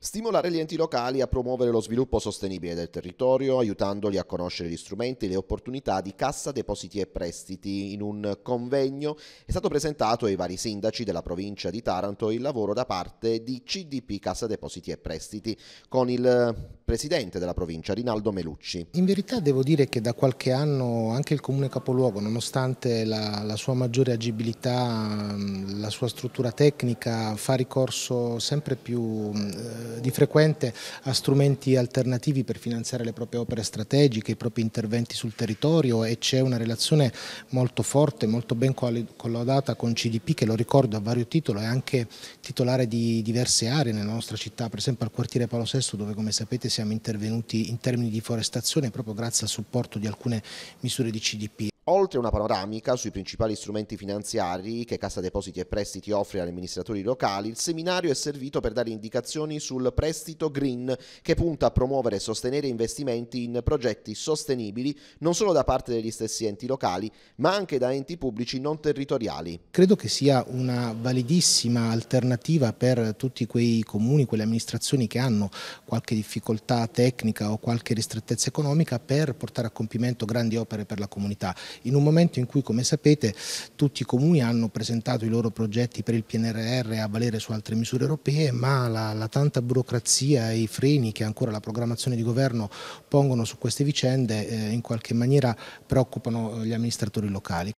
stimolare gli enti locali a promuovere lo sviluppo sostenibile del territorio, aiutandoli a conoscere gli strumenti e le opportunità di cassa depositi e prestiti. In un convegno è stato presentato ai vari sindaci della provincia di Taranto il lavoro da parte di CDP Cassa Depositi e Prestiti con il presidente della provincia Rinaldo Melucci. In verità devo dire che da qualche anno anche il comune capoluogo, nonostante la, la sua maggiore agibilità, la sua struttura tecnica, fa ricorso sempre più eh, di frequente a strumenti alternativi per finanziare le proprie opere strategiche, i propri interventi sul territorio e c'è una relazione molto forte, molto ben collaudata con CDP che lo ricordo a vario titolo è anche titolare di diverse aree nella nostra città, per esempio al quartiere Paolo VI dove come sapete siamo intervenuti in termini di forestazione proprio grazie al supporto di alcune misure di CDP oltre a una panoramica sui principali strumenti finanziari che Cassa Depositi e Prestiti offre agli amministratori locali, il seminario è servito per dare indicazioni sul prestito green che punta a promuovere e sostenere investimenti in progetti sostenibili non solo da parte degli stessi enti locali ma anche da enti pubblici non territoriali. Credo che sia una validissima alternativa per tutti quei comuni, quelle amministrazioni che hanno qualche difficoltà tecnica o qualche ristrettezza economica per portare a compimento grandi opere per la comunità in un momento in cui, come sapete, tutti i comuni hanno presentato i loro progetti per il PNRR a valere su altre misure europee, ma la, la tanta burocrazia e i freni che ancora la programmazione di governo pongono su queste vicende eh, in qualche maniera preoccupano gli amministratori locali.